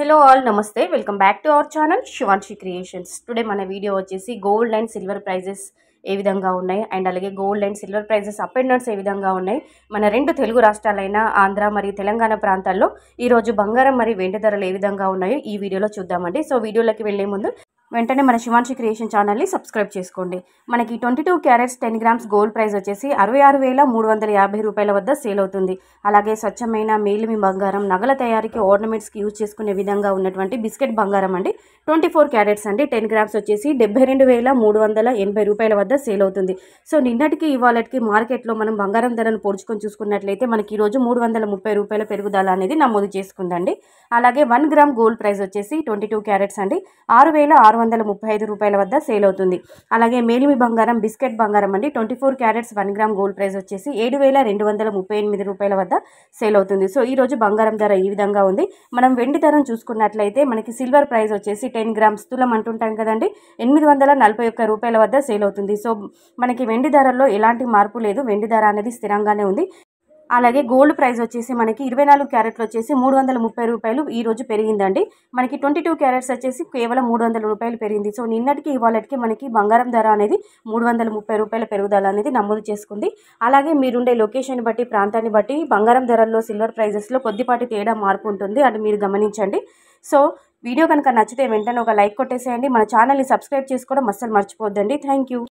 hello all నమస్తే welcome back to our channel Shivanshi creations today మన video వచ్చేసి gold and silver prices ఏ విధంగా ఉన్నాయి అండ్ అలాగే gold and silver prices up and downs ఏ విధంగా ఉన్నాయి మన రెండు తెలుగు రాష్ట్రాలైన ఆంధ్ర మరియు తెలంగాణ ప్రాంతాల్లో ఈరోజు బంగారం మరియు వెండి ధరలు ఏ విధంగా ఉన్నాయో ఈ వీడియోలో చూద్దామండి సో వీడియోలోకి వెళ్లే ముందు వెంటనే మన శివాంశి క్రియేషన్ ఛానల్ని సబ్స్క్రైబ్ చేసుకోండి మనకి twenty two carats ten grams gold price వచ్చేసి అరవై ఆరు వేల మూడు వందల యాభై రూపాయల వద్ద సేల్ అవుతుంది అలాగే స్వచ్ఛమైన మేలిమి బంగారం నగల తయారీకి ఆర్నమెంట్స్కి యూజ్ చేసుకునే విధంగా ఉన్నటువంటి బిస్కెట్ బంగారం అండి ట్వంటీ ఫోర్ క్యారెట్స్ అండి టెన్ గ్రామ్స్ వచ్చేసి డెబ్బై రెండు వేల మూడు వందల ఎనభై రూపాయల వద్ద సేల్ అవుతుంది సో నిన్నటికి ఇవాళకి మార్కెట్లో మనం బంగారం ధరను పోల్చుకొని చూసుకున్నట్లయితే మనకి ఈరోజు మూడు వందల ముప్పై రూపాయల పెరుగుదల అనేది నమోదు చేసుకుందండి అలాగే వన్ గ్రామ్ గోల్డ్ ప్రైస్ వచ్చేసి ట్వంటీ టూ క్యారెట్స్ అండి ఆరు వేల ఆరు వందల ముప్పై ఐదు రూపాయల వద్ద సేల్ అవుతుంది అలాగే మేలిమి బంగారం బిస్కెట్ బంగారం అండి twenty four carats one gram gold price వచ్చేసి ఏడు వేల రెండు వందల ముప్పై ఎనిమిది రూపాయల వద్ద సేల్ అవుతుంది సో ఈ రోజు బంగారం ధర ఈ విధంగా ఉంది మనం వెండి ధరను చూసుకున్నట్లయితే మనకి సిల్వర్ ప్రైస్ వచ్చేసి టెన్ గ్రామ్స్ తులం అంటుంటాం కదండి ఎనిమిది వందల నలభై ఒక్క రూపాయల వద్ద సేల్ అవుతుంది సో మనకి వెండి ధరల్లో ఎలాంటి మార్పు లేదు వెండి ధర అనేది స్థిరంగానే ఉంది అలాగే గోల్డ్ ప్రైస్ వచ్చేసి మనకి ఇరవై నాలుగు క్యారెట్లు వచ్చేసి మూడు వందల ముప్పై రూపాయలు ఈరోజు పెరిగిందండి మనకి ట్వంటీ టూ క్యారెట్స్ వచ్చేసి కేవలం మూడు వందల రూపాయలు పెరిగింది సో నిన్నటికి ఇవాళకి మనకి బంగారం ధర అనేది మూడు వందల ముప్పై రూపాయల పెరుగుదల అనేది నమోదు చేసుకుంది అలాగే మీరుండే లొకేషన్ బట్టి ప్రాంతాన్ని బట్టి బంగారం ధరల్లో సిల్వర్ ప్రైజెస్లో కొద్దిపాటి తేడా మార్పు ఉంటుంది అది మీరు గమనించండి సో వీడియో కనుక నచ్చితే వెంటనే ఒక లైక్ కొట్టేసేయండి మన ఛానల్ని సబ్స్క్రైబ్ చేసుకోవడం అస్సలు మర్చిపోద్దండి థ్యాంక్